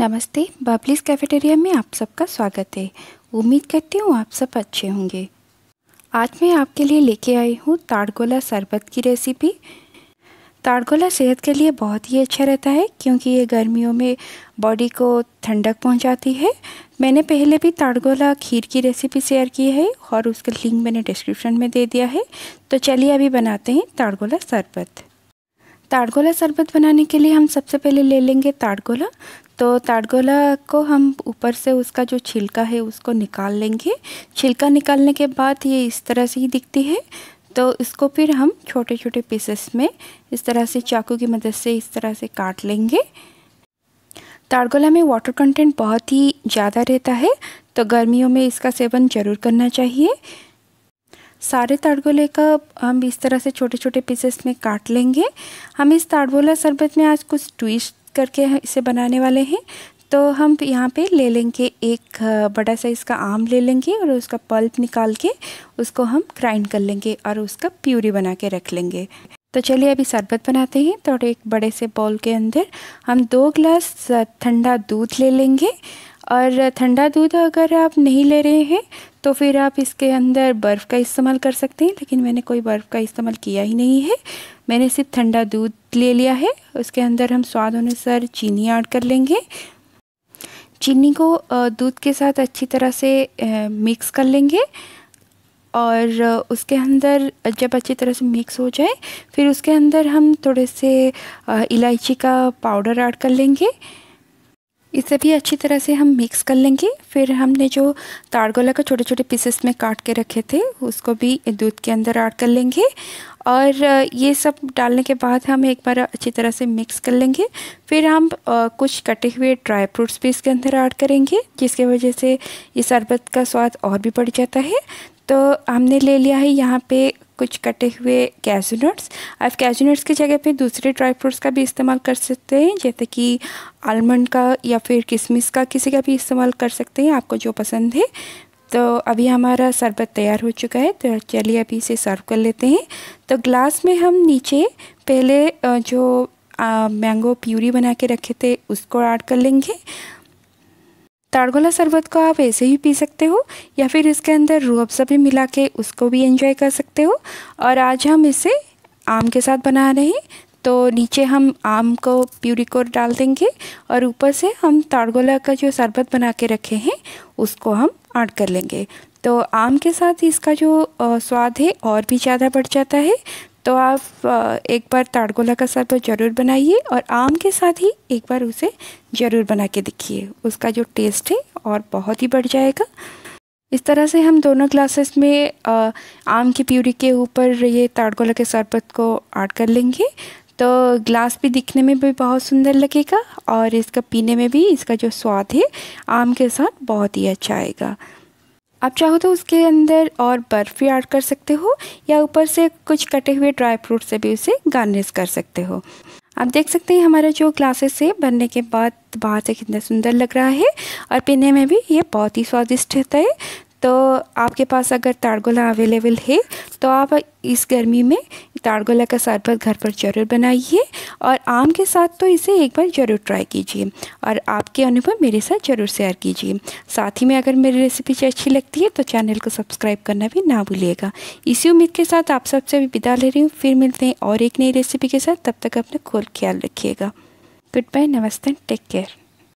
नमस्ते बाबलीस कैफेटेरिया में आप सबका स्वागत है उम्मीद करती हूँ आप सब अच्छे होंगे आज मैं आपके लिए लेके आई हूँ ताड़गोला शरबत की रेसिपी ताड़गोला सेहत के लिए बहुत ही अच्छा रहता है क्योंकि ये गर्मियों में बॉडी को ठंडक पहुँचाती है मैंने पहले भी ताड़गोला खीर की रेसिपी शेयर की है और उसका लिंक मैंने डिस्क्रिप्शन में दे दिया है तो चलिए अभी बनाते हैं ताड़गोला शरबत ताड़गोला शरबत बनाने के लिए हम सबसे पहले ले लेंगे ताड़गोला तो ताड़गोला को हम ऊपर से उसका जो छिलका है उसको निकाल लेंगे छिलका निकालने के बाद ये इस तरह से ही दिखती है तो इसको फिर हम छोटे छोटे पीसेस में इस तरह से चाकू की मदद से इस तरह से काट लेंगे ताड़गोला में वाटर कंटेंट बहुत ही ज़्यादा रहता है तो गर्मियों में इसका सेवन ज़रूर करना चाहिए सारे ताड़गोले का हम इस तरह से छोटे छोटे पीसेस में काट लेंगे हम इस ताड़गोला शरबत में आज कुछ ट्विस्ट करके इसे बनाने वाले हैं तो हम यहाँ पे ले लेंगे एक बड़ा साइज़ का आम ले लेंगे और उसका पल्प निकाल के उसको हम ग्राइंड कर लेंगे और उसका प्यूरी बना के रख लेंगे तो चलिए अभी शरबत बनाते हैं तो एक बड़े से बॉल के अंदर हम दो ग्लास ठंडा दूध ले लेंगे और ठंडा दूध अगर आप नहीं ले रहे हैं तो फिर आप इसके अंदर बर्फ़ का इस्तेमाल कर सकते हैं लेकिन मैंने कोई बर्फ़ का इस्तेमाल किया ही नहीं है मैंने सिर्फ ठंडा दूध ले लिया है उसके अंदर हम स्वाद अनुसार चीनी ऐड कर लेंगे चीनी को दूध के साथ अच्छी तरह से मिक्स कर लेंगे और उसके अंदर जब अच्छी तरह से मिक्स हो जाए फिर उसके अंदर हम थोड़े से इलायची का पाउडर ऐड कर लेंगे इसे भी अच्छी तरह से हम मिक्स कर लेंगे फिर हमने जो ताड़गोला का छोटे छोटे पीसेस में काट के रखे थे उसको भी दूध के अंदर ऐड कर लेंगे और ये सब डालने के बाद हम एक बार अच्छी तरह से मिक्स कर लेंगे फिर हम कुछ कटे हुए ड्राई फ्रूट्स भी इसके अंदर ऐड करेंगे जिसके वजह से ये शरबत का स्वाद और भी बढ़ जाता है तो हमने ले लिया है यहाँ पे कुछ कटे हुए कैजूनट्स आप कैजूनट्स की जगह पे दूसरे ड्राई फ्रूट्स का भी इस्तेमाल कर सकते हैं जैसे कि आलमंड का या फिर किशमिश का किसी का भी इस्तेमाल कर सकते हैं आपको जो पसंद है तो अभी हमारा शरबत तैयार हो चुका है तो चलिए अभी इसे सर्व कर लेते हैं तो ग्लास में हम नीचे पहले जो मैंगो प्यूरी बना के रखे थे उसको ऐड कर लेंगे ताड़गोला शरबत को आप ऐसे ही पी सकते हो या फिर इसके अंदर रू अफ्सा भी मिला के उसको भी एंजॉय कर सकते हो और आज हम इसे आम के साथ बना रहे हैं तो नीचे हम आम को प्यूरी को डाल देंगे और ऊपर से हम ताड़गोला का जो शरबत बना के रखे हैं उसको हम ऐड कर लेंगे तो आम के साथ इसका जो स्वाद है और भी ज़्यादा बढ़ जाता है तो आप एक बार ताड़गोला का शरबत ज़रूर बनाइए और आम के साथ ही एक बार उसे ज़रूर बना के देखिए उसका जो टेस्ट है और बहुत ही बढ़ जाएगा इस तरह से हम दोनों ग्लासेस में आम की प्यूरी के ऊपर ये ताड़गोला के शरबत को ऐड कर लेंगे तो ग्लास भी दिखने में भी बहुत सुंदर लगेगा और इसका पीने में भी इसका जो स्वाद है आम के साथ बहुत ही अच्छा आएगा आप चाहो तो उसके अंदर और बर्फ़ भी ऐड कर सकते हो या ऊपर से कुछ कटे हुए ड्राई फ्रूट से भी उसे गार्निश कर सकते हो आप देख सकते हैं हमारा जो ग्लासेस है बनने के बाद बाहर से कितना सुंदर लग रहा है और पीने में भी ये बहुत ही स्वादिष्ट रहता है तो आपके पास अगर तारगोला अवेलेबल है तो आप इस गर्मी में तारगोला का शरबत घर पर ज़रूर बनाइए और आम के साथ तो इसे एक बार ज़रूर ट्राई कीजिए और आपके अनुभव मेरे साथ ज़रूर शेयर कीजिए साथ ही में अगर मेरी रेसिपी अच्छी लगती है तो चैनल को सब्सक्राइब करना भी ना भूलिएगा इसी उम्मीद के साथ आप सबसे भी विदा ले रही हूँ फिर मिलते हैं और एक नई रेसिपी के साथ तब तक अपना खोल ख्याल रखिएगा गुड बाय नमस्ते टेक केयर